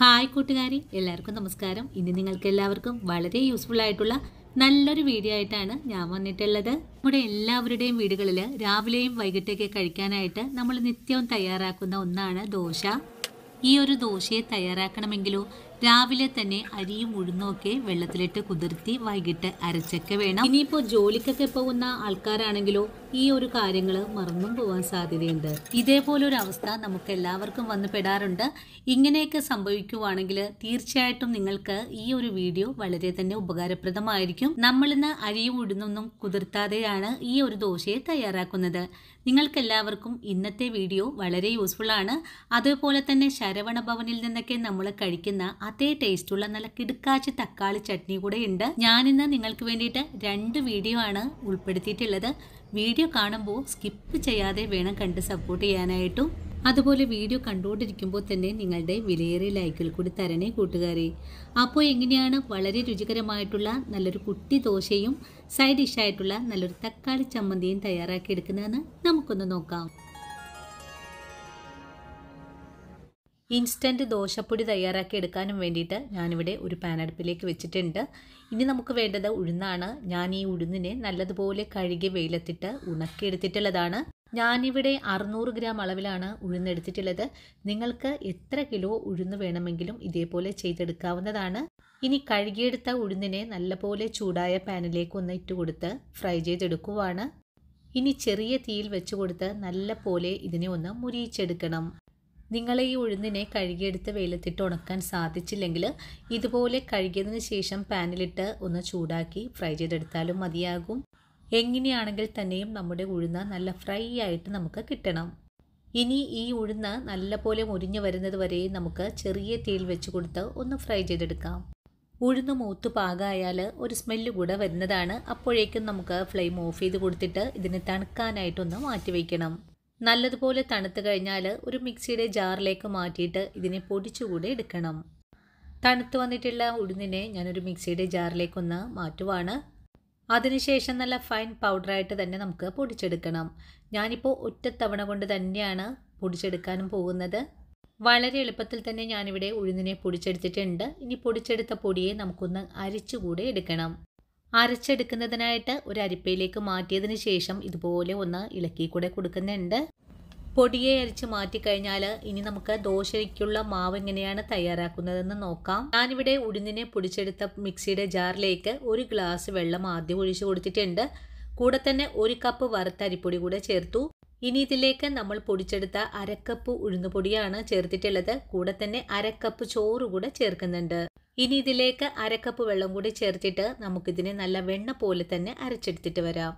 hi കൂട്ടുകാരി എല്ലാവർക്കും നമസ്കാരം ഇന്ന് നിങ്ങൾക്ക് എല്ലാവർക്കും വളരെ യൂസ്ഫുൾ ആയിട്ടുള്ള നല്ലൊരു വീഡിയോ ആയിട്ടാണ് ഞാൻ വന്നിട്ടുള്ളത് നമ്മുടെ എല്ലാവരുടെയും വീടുകളിൽ രാവിലെയും വൈകിട്ടൊക്കെ കഴിക്കാനായിട്ട് നമ്മൾ നിത്യവും തയ്യാറാക്കുന്ന ഒന്നാണ് ദോശ ഈ ഒരു ദോശയെ തയ്യാറാക്കണമെങ്കിലോ രാവിലെ തന്നെ അരിയും ഉഴുന്നൊക്കെ വെള്ളത്തിലിട്ട് കുതിർത്തി വൈകിട്ട് അരച്ചൊക്കെ വേണം ഇനിയിപ്പോൾ ജോലിക്കൊക്കെ പോകുന്ന ആൾക്കാരാണെങ്കിലോ ഈ ഒരു കാര്യങ്ങൾ മറന്നും പോകാൻ സാധ്യതയുണ്ട് ഇതേപോലൊരു അവസ്ഥ നമുക്ക് എല്ലാവർക്കും വന്നു പെടാറുണ്ട് ഇങ്ങനെയൊക്കെ സംഭവിക്കുവാണെങ്കിൽ തീർച്ചയായിട്ടും നിങ്ങൾക്ക് ഈ ഒരു വീഡിയോ വളരെ തന്നെ ഉപകാരപ്രദമായിരിക്കും നമ്മളിന്ന് അരിയും ഉഴുന്നൊന്നും കുതിർത്താതെയാണ് ഈ ഒരു ദോശയെ തയ്യാറാക്കുന്നത് നിങ്ങൾക്കെല്ലാവർക്കും ഇന്നത്തെ വീഡിയോ വളരെ യൂസ്ഫുൾ ആണ് അതുപോലെ തന്നെ ശരവണ ഭവനിൽ നിന്നൊക്കെ നമ്മൾ കഴിക്കുന്ന അതേ ടേസ്റ്റുള്ള നല്ല കിടുക്കാച്ചി തക്കാളി ചട്നി കൂടെ ഉണ്ട് ഞാനിന്ന് നിങ്ങൾക്ക് വേണ്ടിയിട്ട് രണ്ട് വീഡിയോ ആണ് ഉൾപ്പെടുത്തിയിട്ടുള്ളത് വീഡിയോ കാണുമ്പോൾ സ്കിപ്പ് ചെയ്യാതെ വേണം കണ്ട് സപ്പോർട്ട് ചെയ്യാനായിട്ടും അതുപോലെ വീഡിയോ കണ്ടുകൊണ്ടിരിക്കുമ്പോൾ തന്നെ നിങ്ങളുടെ വിലയേറിയ ലൈക്കുകൾ കൂടി തരണേ കൂട്ടുകാരെ അപ്പോൾ എങ്ങനെയാണ് വളരെ രുചികരമായിട്ടുള്ള നല്ലൊരു കുട്ടി ദോശയും സൈഡ് ഡിഷായിട്ടുള്ള നല്ലൊരു തക്കാളി ചമ്മന്തിയും തയ്യാറാക്കി എടുക്കുന്നതെന്ന് നമുക്കൊന്ന് നോക്കാം ഇൻസ്റ്റൻറ്റ് ദോശപ്പൊടി തയ്യാറാക്കി എടുക്കാനും വേണ്ടിയിട്ട് ഞാനിവിടെ ഒരു പാനടുപ്പിലേക്ക് വെച്ചിട്ടുണ്ട് ഇനി നമുക്ക് വേണ്ടത് ഉഴുന്നാണ് ഞാൻ ഈ ഉഴുന്നിനെ നല്ലതുപോലെ കഴുകി വെയിലത്തിട്ട് ഉണക്കിയെടുത്തിട്ടുള്ളതാണ് ഞാനിവിടെ അറുന്നൂറ് ഗ്രാം അളവിലാണ് ഉഴുന്നെടുത്തിട്ടുള്ളത് നിങ്ങൾക്ക് എത്ര കിലോ ഉഴുന്ന് വേണമെങ്കിലും ഇതേപോലെ ചെയ്തെടുക്കാവുന്നതാണ് ഇനി കഴുകിയെടുത്ത ഉഴുന്നിനെ നല്ലപോലെ ചൂടായ പാനിലേക്ക് ഒന്ന് ഇട്ട് കൊടുത്ത് ഫ്രൈ ചെയ്തെടുക്കുവാണ് ഇനി ചെറിയ തീയിൽ വെച്ച് കൊടുത്ത് നല്ലപോലെ ഇതിനെ ഒന്ന് മുരിയിച്ചെടുക്കണം നിങ്ങൾ ഈ ഉഴുന്നിനെ കഴുകിയെടുത്ത് വെയിലത്തിട്ട് ഉണക്കാൻ സാധിച്ചില്ലെങ്കിൽ ഇതുപോലെ കഴുകിയതിന് ശേഷം പാനിലിട്ട് ഒന്ന് ചൂടാക്കി ഫ്രൈ ചെയ്തെടുത്താലും മതിയാകും എങ്ങനെയാണെങ്കിൽ തന്നെയും നമ്മുടെ ഉഴുന്ന് നല്ല ഫ്രൈ ആയിട്ട് നമുക്ക് കിട്ടണം ഇനി ഈ ഉഴുന്ന് നല്ലപോലെ മുരിഞ്ഞു വരുന്നത് വരെ നമുക്ക് ചെറിയ തീയിൽ വെച്ച് കൊടുത്ത് ഒന്ന് ഫ്രൈ ചെയ്തെടുക്കാം ഉഴുന്ന് മൂത്ത് പാകമായാൽ ഒരു സ്മെല്ല് കൂടെ വരുന്നതാണ് അപ്പോഴേക്കും നമുക്ക് ഫ്ലെയിം ഓഫ് ചെയ്ത് കൊടുത്തിട്ട് ഇതിനെ തണുക്കാനായിട്ടൊന്ന് മാറ്റി വയ്ക്കണം നല്ലതുപോലെ തണുത്തു കഴിഞ്ഞാൽ ഒരു മിക്സിയുടെ ജാറിലേക്ക് മാറ്റിയിട്ട് ഇതിനെ പൊടിച്ചുകൂടെ എടുക്കണം തണുത്ത് വന്നിട്ടുള്ള ഉഴുന്നിനെ ഞാനൊരു മിക്സിയുടെ ജാറിലേക്കൊന്ന് മാറ്റുവാണ് അതിനുശേഷം നല്ല ഫൈൻ പൗഡറായിട്ട് തന്നെ നമുക്ക് പൊടിച്ചെടുക്കണം ഞാനിപ്പോൾ ഒറ്റ തവണ കൊണ്ട് തന്നെയാണ് പൊടിച്ചെടുക്കാനും പോകുന്നത് വളരെ എളുപ്പത്തിൽ തന്നെ ഞാനിവിടെ ഉഴുന്നിനെ പൊടിച്ചെടുത്തിട്ടുണ്ട് ഇനി പൊടിച്ചെടുത്ത പൊടിയെ നമുക്കൊന്ന് അരിച്ചുകൂടെ എടുക്കണം അരച്ചെടുക്കുന്നതിനായിട്ട് ഒരു അരിപ്പയിലേക്ക് മാറ്റിയതിന് ശേഷം ഇതുപോലെ ഒന്ന് ഇളക്കി കൂടെ കൊടുക്കുന്നുണ്ട് പൊടിയെ അരിച്ച് മാറ്റിക്കഴിഞ്ഞാൽ ഇനി നമുക്ക് ദോശയ്ക്കുള്ള മാവ് എങ്ങനെയാണ് തയ്യാറാക്കുന്നതെന്ന് നോക്കാം ഞാനിവിടെ ഉഴുന്നിനെ പൊടിച്ചെടുത്ത മിക്സിയുടെ ജാറിലേക്ക് ഒരു ഗ്ലാസ് വെള്ളം ആദ്യം ഒഴിച്ചു കൊടുത്തിട്ടുണ്ട് കൂടെ തന്നെ ഒരു കപ്പ് വറുത്ത അരിപ്പൊടി കൂടെ ചേർത്തു ഇനി ഇതിലേക്ക് നമ്മൾ പൊടിച്ചെടുത്ത അരക്കപ്പ് ഉഴുന്നുപൊടിയാണ് ചേർത്തിട്ടുള്ളത് കൂടെ തന്നെ അരക്കപ്പ് ചോറ് കൂടെ ചേർക്കുന്നുണ്ട് ഇനി ഇതിലേക്ക് അരക്കപ്പ് വെള്ളം കൂടി ചേർത്തിട്ട് നമുക്കിതിനെ നല്ല വെണ്ണ പോലെ തന്നെ അരച്ചെടുത്തിട്ട് വരാം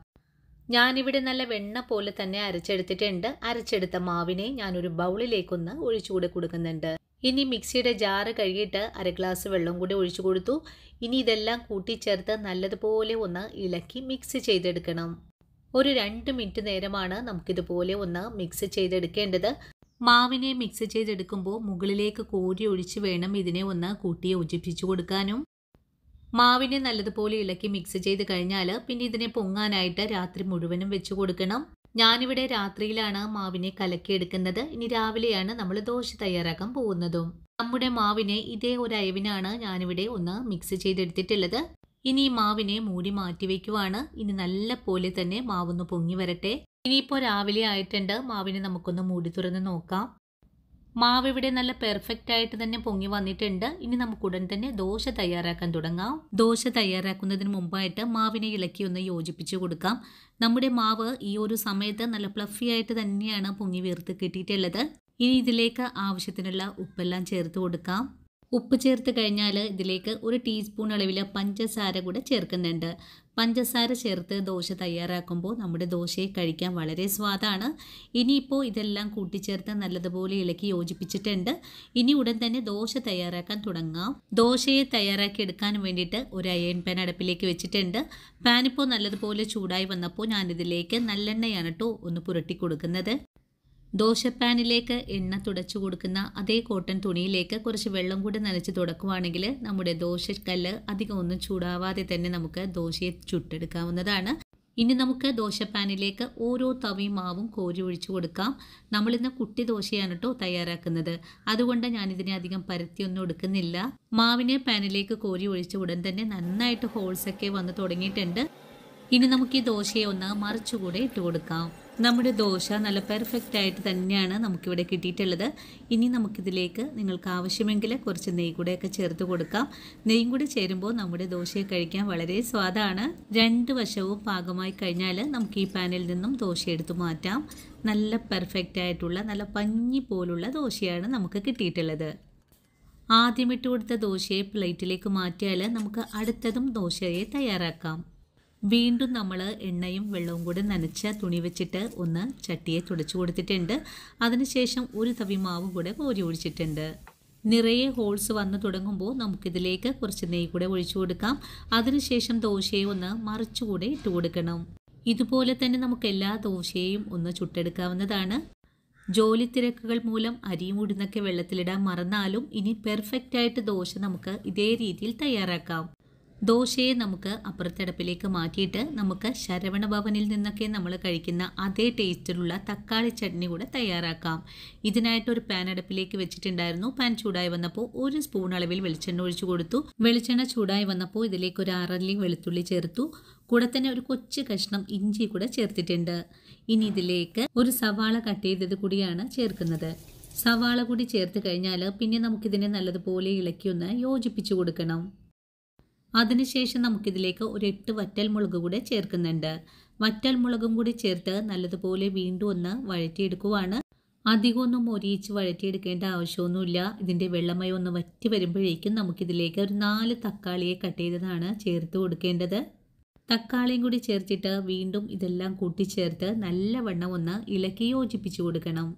ഞാനിവിടെ നല്ല വെണ്ണ പോലെ തന്നെ അരച്ചെടുത്തിട്ടുണ്ട് അരച്ചെടുത്ത മാവിനെ ഞാനൊരു ബൗളിലേക്കൊന്ന് ഒഴിച്ചുകൂടെ കൊടുക്കുന്നുണ്ട് ഇനി മിക്സിയുടെ ജാറ് കഴുകിയിട്ട് അര ഗ്ലാസ് വെള്ളം കൂടി ഒഴിച്ചു കൊടുത്തു ഇനി ഇതെല്ലാം കൂട്ടിച്ചേർത്ത് നല്ലതുപോലെ ഒന്ന് ഇളക്കി മിക്സ് ചെയ്തെടുക്കണം ഒരു രണ്ട് മിനിറ്റ് നേരമാണ് നമുക്കിതുപോലെ ഒന്ന് മിക്സ് ചെയ്തെടുക്കേണ്ടത് മാവിനെ മിക്സ് ചെയ്തെടുക്കുമ്പോൾ മുകളിലേക്ക് കോരി ഒഴിച്ച് വേണം ഇതിനെ ഒന്ന് കൂട്ടി യോജിപ്പിച്ചു കൊടുക്കാനും മാവിനെ നല്ലതുപോലെ ഇളക്കി മിക്സ് ചെയ്ത് കഴിഞ്ഞാൽ പിന്നെ ഇതിനെ പൊങ്ങാനായിട്ട് രാത്രി മുഴുവനും വെച്ച് കൊടുക്കണം ഞാനിവിടെ രാത്രിയിലാണ് മാവിനെ കലക്കിയെടുക്കുന്നത് ഇനി രാവിലെയാണ് നമ്മൾ ദോശ തയ്യാറാക്കാൻ പോകുന്നതും നമ്മുടെ മാവിനെ ഇതേ ഒരു അയവിനാണ് ഞാനിവിടെ ഒന്ന് മിക്സ് ചെയ്തെടുത്തിട്ടുള്ളത് ഇനി ഈ മാവിനെ മൂടി മാറ്റി വയ്ക്കുവാണ് ഇനി നല്ല പോലെ തന്നെ മാവൊന്ന് പൊങ്ങി വരട്ടെ ഇനിയിപ്പോൾ രാവിലെ ആയിട്ടുണ്ട് മാവിനെ നമുക്കൊന്ന് മൂടി തുറന്ന് നോക്കാം മാവ് ഇവിടെ നല്ല പെർഫെക്റ്റ് ആയിട്ട് തന്നെ പൊങ്ങി വന്നിട്ടുണ്ട് ഇനി നമുക്ക് ഉടൻ തന്നെ ദോശ തയ്യാറാക്കാൻ തുടങ്ങാം ദോശ തയ്യാറാക്കുന്നതിന് മുമ്പായിട്ട് മാവിനെ ഇളക്കി ഒന്ന് യോജിപ്പിച്ച് കൊടുക്കാം നമ്മുടെ മാവ് ഈ ഒരു സമയത്ത് നല്ല പ്ലഫി ആയിട്ട് തന്നെയാണ് പൊങ്ങി വീർത്ത് കിട്ടിയിട്ടുള്ളത് ഇനി ഇതിലേക്ക് ആവശ്യത്തിനുള്ള ഉപ്പെല്ലാം ചേർത്ത് കൊടുക്കാം ഉപ്പ് ചേർത്ത് കഴിഞ്ഞാൽ ഇതിലേക്ക് ഒരു ടീസ്പൂൺ അളവിൽ പഞ്ചസാര കൂടെ ചേർക്കുന്നുണ്ട് പഞ്ചസാര ചേർത്ത് ദോശ തയ്യാറാക്കുമ്പോൾ നമ്മുടെ ദോശയെ കഴിക്കാൻ വളരെ സ്വാദാണ് ഇനിയിപ്പോൾ ഇതെല്ലാം കൂട്ടിച്ചേർത്ത് നല്ലതുപോലെ ഇളക്കി യോജിപ്പിച്ചിട്ടുണ്ട് ഇനി ഉടൻ തന്നെ ദോശ തയ്യാറാക്കാൻ തുടങ്ങാം ദോശയെ തയ്യാറാക്കി എടുക്കാൻ വേണ്ടിയിട്ട് ഒരു അയൺ പാൻ അടുപ്പിലേക്ക് വെച്ചിട്ടുണ്ട് പാനിപ്പോൾ നല്ലതുപോലെ ചൂടായി വന്നപ്പോൾ ഞാനിതിലേക്ക് നല്ലെണ്ണയാണ് കേട്ടോ ഒന്ന് പുരട്ടി കൊടുക്കുന്നത് ദോശപ്പാനിലേക്ക് എണ്ണ തുടച്ചു കൊടുക്കുന്ന അതേ കോട്ടൺ തുണിയിലേക്ക് കുറച്ച് വെള്ളം കൂടി നനച്ച് തുടക്കുവാണെങ്കിൽ നമ്മുടെ ദോശക്കല്ല് അധികം ഒന്നും ചൂടാവാതെ തന്നെ നമുക്ക് ദോശയെ ചുട്ടെടുക്കാവുന്നതാണ് ഇനി നമുക്ക് ദോശപ്പാനിലേക്ക് ഓരോ തവി മാവും കോരി ഒഴിച്ചു കൊടുക്കാം നമ്മളിന്ന് കുട്ടി ദോശയാണ് കേട്ടോ തയ്യാറാക്കുന്നത് അതുകൊണ്ട് ഞാനിതിനെ അധികം പരത്തിയൊന്നും എടുക്കുന്നില്ല മാവിനെ പാനിലേക്ക് കോരി ഒഴിച്ച ഉടൻ തന്നെ നന്നായിട്ട് ഹോൾസൊക്കെ വന്ന് തുടങ്ങിയിട്ടുണ്ട് ഇനി നമുക്ക് ഈ ദോശയെ ഒന്ന് മറിച്ചുകൂടെ ഇട്ട് കൊടുക്കാം നമ്മുടെ ദോശ നല്ല പെർഫെക്റ്റ് ആയിട്ട് തന്നെയാണ് നമുക്കിവിടെ കിട്ടിയിട്ടുള്ളത് ഇനി നമുക്കിതിലേക്ക് നിങ്ങൾക്ക് ആവശ്യമെങ്കിൽ കുറച്ച് നെയ്യ് കൂടെയൊക്കെ ചേർത്ത് കൊടുക്കാം നെയ്യും കൂടി ചേരുമ്പോൾ നമ്മുടെ ദോശയെ കഴിക്കാൻ വളരെ സ്വാദാണ് രണ്ട് വശവും പാകമായി കഴിഞ്ഞാൽ നമുക്ക് ഈ പാനിൽ നിന്നും ദോശ എടുത്ത് മാറ്റാം നല്ല പെർഫെക്റ്റ് ആയിട്ടുള്ള നല്ല പഞ്ഞി പോലുള്ള ദോശയാണ് നമുക്ക് കിട്ടിയിട്ടുള്ളത് ആദ്യം കൊടുത്ത ദോശയെ പ്ലേറ്റിലേക്ക് മാറ്റിയാൽ നമുക്ക് അടുത്തതും ദോശയെ തയ്യാറാക്കാം വീണ്ടും നമ്മൾ എണ്ണയും വെള്ളവും കൂടി നനച്ച തുണി വെച്ചിട്ട് ഒന്ന് ചട്ടിയെ തുടച്ചു കൊടുത്തിട്ടുണ്ട് അതിനുശേഷം ഒരു തവി മാവ് കൂടെ കോരി ഒഴിച്ചിട്ടുണ്ട് നിറയെ ഹോൾസ് വന്നു തുടങ്ങുമ്പോൾ നമുക്കിതിലേക്ക് കുറച്ച് നെയ്യ് കൂടെ ഒഴിച്ചു കൊടുക്കാം അതിനുശേഷം ദോശയെ ഒന്ന് മറിച്ചുകൂടെ ഇട്ട് കൊടുക്കണം ഇതുപോലെ തന്നെ നമുക്ക് എല്ലാ ദോശയെയും ഒന്ന് ചുട്ടെടുക്കാവുന്നതാണ് ജോലി തിരക്കുകൾ മൂലം അരിയും ഉടുന്നൊക്കെ വെള്ളത്തിലിടാൻ മറന്നാലും ഇനി പെർഫെക്റ്റ് ആയിട്ട് ദോശ നമുക്ക് ഇതേ രീതിയിൽ തയ്യാറാക്കാം ദോശയെ നമുക്ക് അപ്പുറത്തടപ്പിലേക്ക് മാറ്റിയിട്ട് നമുക്ക് ശരവണ ഭവനിൽ നിന്നൊക്കെ നമ്മൾ കഴിക്കുന്ന അതേ ടേസ്റ്റിലുള്ള തക്കാളി ചട്നി കൂടെ തയ്യാറാക്കാം ഇതിനായിട്ട് ഒരു പാൻ അടുപ്പിലേക്ക് വെച്ചിട്ടുണ്ടായിരുന്നു പാൻ ചൂടായി വന്നപ്പോൾ ഒരു സ്പൂൺ അളവിൽ വെളിച്ചെണ്ണ ഒഴിച്ചു കൊടുത്തു വെളിച്ചെണ്ണ ചൂടായി വന്നപ്പോൾ ഇതിലേക്ക് ഒരു ആറല്ലി വെളുത്തുള്ളി ചേർത്തു കൂടെ തന്നെ ഒരു കൊച്ചു കഷ്ണം ഇഞ്ചി കൂടെ ചേർത്തിട്ടുണ്ട് ഇനി ഇതിലേക്ക് ഒരു സവാള കട്ട് ചെയ്തത് കൂടിയാണ് ചേർക്കുന്നത് സവാള കൂടി ചേർത്ത് കഴിഞ്ഞാൽ പിന്നെ നമുക്കിതിനെ നല്ലതുപോലെ ഇളക്കി ഒന്ന് യോജിപ്പിച്ചു കൊടുക്കണം അതിനുശേഷം നമുക്കിതിലേക്ക് ഒരു എട്ട് വറ്റൽ മുളക് കൂടെ ചേർക്കുന്നുണ്ട് വറ്റൽ മുളകും കൂടി ചേർത്ത് നല്ലതുപോലെ വീണ്ടും ഒന്ന് വഴറ്റിയെടുക്കുവാണ് ഒന്നും മൊരിയിച്ച് വഴറ്റിയെടുക്കേണ്ട ആവശ്യമൊന്നുമില്ല ഇതിൻ്റെ വെള്ളമയം ഒന്ന് വറ്റി വരുമ്പോഴേക്കും നമുക്കിതിലേക്ക് ഒരു നാല് തക്കാളിയെ കട്ട് ചെയ്തതാണ് ചേർത്ത് കൊടുക്കേണ്ടത് തക്കാളിയും കൂടി ചേർത്തിട്ട് വീണ്ടും ഇതെല്ലാം കൂട്ടിച്ചേർത്ത് വെണ്ണം ഒന്ന് ഇളക്കി യോജിപ്പിച്ചു കൊടുക്കണം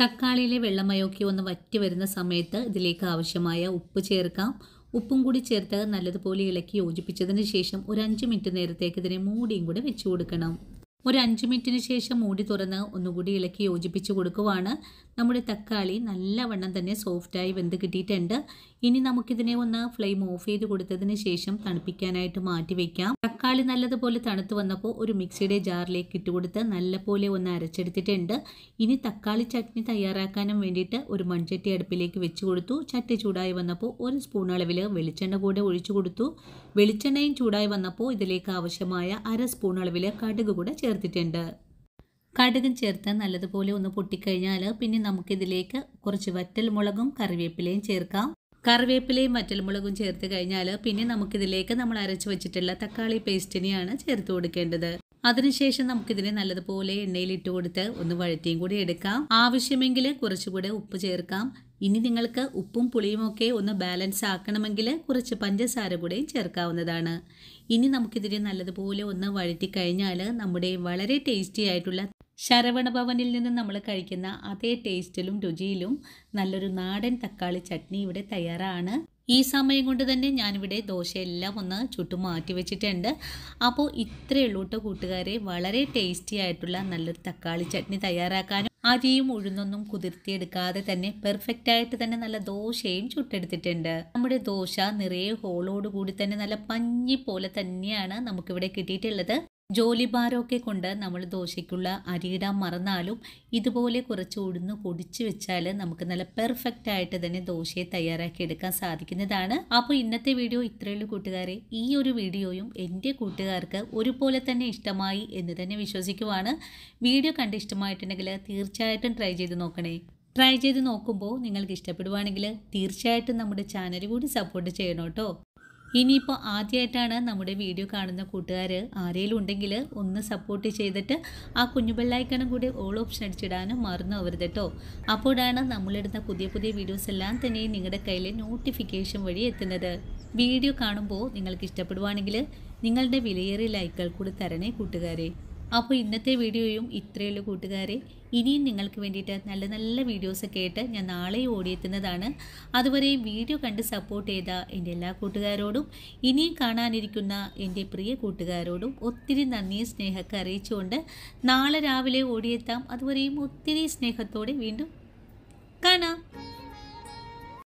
തക്കാളിയിലെ വെള്ളമയൊക്കെ ഒന്ന് വറ്റി വരുന്ന സമയത്ത് ഇതിലേക്ക് ആവശ്യമായ ഉപ്പ് ചേർക്കാം ഉപ്പും കൂടി ചേർത്ത് നല്ലതുപോലെ ഇളക്കി യോജിപ്പിച്ചതിന് ശേഷം ഒരു അഞ്ച് മിനിറ്റ് നേരത്തേക്ക് ഇതിനെ മൂടിയും കൂടെ വെച്ചു കൊടുക്കണം ഒരു അഞ്ച് മിനിറ്റിന് ശേഷം മൂടി തുറന്ന് ഒന്നുകൂടി ഇളക്കി യോജിപ്പിച്ച് കൊടുക്കുവാണ് നമ്മുടെ തക്കാളി നല്ലവണ്ണം തന്നെ സോഫ്റ്റായി വെന്ത് കിട്ടിയിട്ടുണ്ട് ഇനി നമുക്കിതിനെ ഒന്ന് ഫ്ലെയിം ഓഫ് ചെയ്ത് കൊടുത്തതിന് ശേഷം തണുപ്പിക്കാനായിട്ട് മാറ്റി വെക്കാം തക്കാളി നല്ലതുപോലെ തണുത്ത് വന്നപ്പോൾ ഒരു മിക്സിയുടെ ജാറിലേക്ക് ഇട്ടുകൊടുത്ത് നല്ലപോലെ ഒന്ന് അരച്ചെടുത്തിട്ടുണ്ട് ഇനി തക്കാളി ചട്നി തയ്യാറാക്കാനും വേണ്ടിയിട്ട് ഒരു മൺചട്ടി അടുപ്പിലേക്ക് വെച്ച് കൊടുത്തു ചട്ടി ചൂടായി വന്നപ്പോൾ ഒരു സ്പൂൺ അളവിൽ വെളിച്ചെണ്ണ കൂടെ ഒഴിച്ചു കൊടുത്തു വെളിച്ചെണ്ണയും ചൂടായി വന്നപ്പോൾ ഇതിലേക്ക് ആവശ്യമായ അര സ്പൂൺ അളവിൽ കടുക് കൂടെ ചേർത്തിട്ടുണ്ട് കടുകും ചേർത്ത് നല്ലതുപോലെ ഒന്ന് പൊട്ടിക്കഴിഞ്ഞാൽ പിന്നെ നമുക്കിതിലേക്ക് കുറച്ച് വറ്റൽമുളകും കറിവേപ്പിലയും ചേർക്കാം കറിവേപ്പിലയും വറ്റൽമുളകും ചേർത്ത് കഴിഞ്ഞാൽ പിന്നെ നമുക്കിതിലേക്ക് നമ്മൾ അരച്ചു വെച്ചിട്ടുള്ള തക്കാളി പേസ്റ്റിനെയാണ് ചേർത്ത് കൊടുക്കേണ്ടത് അതിനുശേഷം നമുക്കിതിനെ നല്ലതുപോലെ എണ്ണയിൽ ഇട്ട് കൊടുത്ത് ഒന്ന് വഴറ്റിയും കൂടി എടുക്കാം ആവശ്യമെങ്കിൽ കുറച്ചുകൂടെ ഉപ്പ് ചേർക്കാം ഇനി നിങ്ങൾക്ക് ഉപ്പും പുളിയുമൊക്കെ ഒന്ന് ബാലൻസ് ആക്കണമെങ്കിൽ കുറച്ച് പഞ്ചസാര കൂടെയും ചേർക്കാവുന്നതാണ് ഇനി നമുക്കിതിനെ നല്ലതുപോലെ ഒന്ന് വഴറ്റി കഴിഞ്ഞാൽ നമ്മുടെ വളരെ ടേസ്റ്റി ആയിട്ടുള്ള ശരവണഭവനിൽ നിന്ന് നമ്മൾ കഴിക്കുന്ന അതേ ടേസ്റ്റിലും രുചിയിലും നല്ലൊരു നാടൻ തക്കാളി ചട്നി ഇവിടെ തയ്യാറാണ് ഈ സമയം കൊണ്ട് തന്നെ ഞാനിവിടെ ദോശയെല്ലാം ഒന്ന് ചുട്ടു മാറ്റി വെച്ചിട്ടുണ്ട് അപ്പോൾ ഇത്രയേ കൂട്ടുകാരെ വളരെ ടേസ്റ്റി ആയിട്ടുള്ള നല്ലൊരു തക്കാളി ചട്നി തയ്യാറാക്കാനും അരിയും ഉഴുന്നൊന്നും കുതിർത്തിയെടുക്കാതെ തന്നെ പെർഫെക്റ്റായിട്ട് തന്നെ നല്ല ദോശയും ചുട്ടെടുത്തിട്ടുണ്ട് നമ്മുടെ ദോശ നിറയെ ഹോളോട് കൂടി തന്നെ നല്ല പഞ്ഞി പോലെ തന്നെയാണ് നമുക്കിവിടെ കിട്ടിയിട്ടുള്ളത് ജോലിഭാരമൊക്കെ കൊണ്ട് നമ്മൾ ദോശയ്ക്കുള്ള അരിയിടാൻ മറന്നാലും ഇതുപോലെ കുറച്ച് ഉഴുന്ന് പൊടിച്ച് വെച്ചാൽ നമുക്ക് നല്ല പെർഫെക്റ്റ് ആയിട്ട് തന്നെ ദോശയെ തയ്യാറാക്കി എടുക്കാൻ സാധിക്കുന്നതാണ് അപ്പോൾ ഇന്നത്തെ വീഡിയോ ഇത്രയുള്ളൂ കൂട്ടുകാരെ ഈ ഒരു വീഡിയോയും എൻ്റെ കൂട്ടുകാർക്ക് ഒരുപോലെ തന്നെ ഇഷ്ടമായി എന്ന് തന്നെ വിശ്വസിക്കുവാണ് വീഡിയോ കണ്ട് ഇഷ്ടമായിട്ടുണ്ടെങ്കിൽ തീർച്ചയായിട്ടും ട്രൈ ചെയ്ത് നോക്കണേ ട്രൈ ചെയ്ത് നോക്കുമ്പോൾ നിങ്ങൾക്ക് ഇഷ്ടപ്പെടുവാണെങ്കിൽ തീർച്ചയായിട്ടും നമ്മുടെ ചാനൽ കൂടി സപ്പോർട്ട് ചെയ്യണം കേട്ടോ ഇനിയിപ്പോൾ ആദ്യമായിട്ടാണ് നമ്മുടെ വീഡിയോ കാണുന്ന കൂട്ടുകാർ ആരെങ്കിലും ഉണ്ടെങ്കിൽ ഒന്ന് സപ്പോർട്ട് ചെയ്തിട്ട് ആ കുഞ്ഞു ബെല്ലൈക്കണം കൂടി ഓൾ ഓപ്ഷൻ അടിച്ചിടാനും മറന്നു അവരുത് കേട്ടോ അപ്പോഴാണ് നമ്മളിടുന്ന പുതിയ പുതിയ വീഡിയോസ് എല്ലാം തന്നെ നിങ്ങളുടെ കയ്യിൽ നോട്ടിഫിക്കേഷൻ വഴി എത്തുന്നത് വീഡിയോ കാണുമ്പോൾ നിങ്ങൾക്ക് ഇഷ്ടപ്പെടുവാണെങ്കിൽ നിങ്ങളുടെ വിലയേറിയ ലൈക്കുകൾ കൂടി തരണേ കൂട്ടുകാരെ അപ്പോൾ ഇന്നത്തെ വീഡിയോയും ഇത്രയേ ഉള്ളൂ കൂട്ടുകാരെ ഇനിയും നിങ്ങൾക്ക് വേണ്ടിയിട്ട് നല്ല നല്ല വീഡിയോസൊക്കെ ആയിട്ട് ഞാൻ നാളെ ഓടിയെത്തുന്നതാണ് അതുവരെ വീഡിയോ കണ്ട് സപ്പോർട്ട് ചെയ്ത എൻ്റെ എല്ലാ കൂട്ടുകാരോടും ഇനിയും കാണാനിരിക്കുന്ന എൻ്റെ പ്രിയ കൂട്ടുകാരോടും ഒത്തിരി നന്ദിയും സ്നേഹമൊക്കെ അറിയിച്ചുകൊണ്ട് നാളെ രാവിലെ ഓടിയെത്താം അതുവരെയും ഒത്തിരി സ്നേഹത്തോടെ വീണ്ടും കാണാം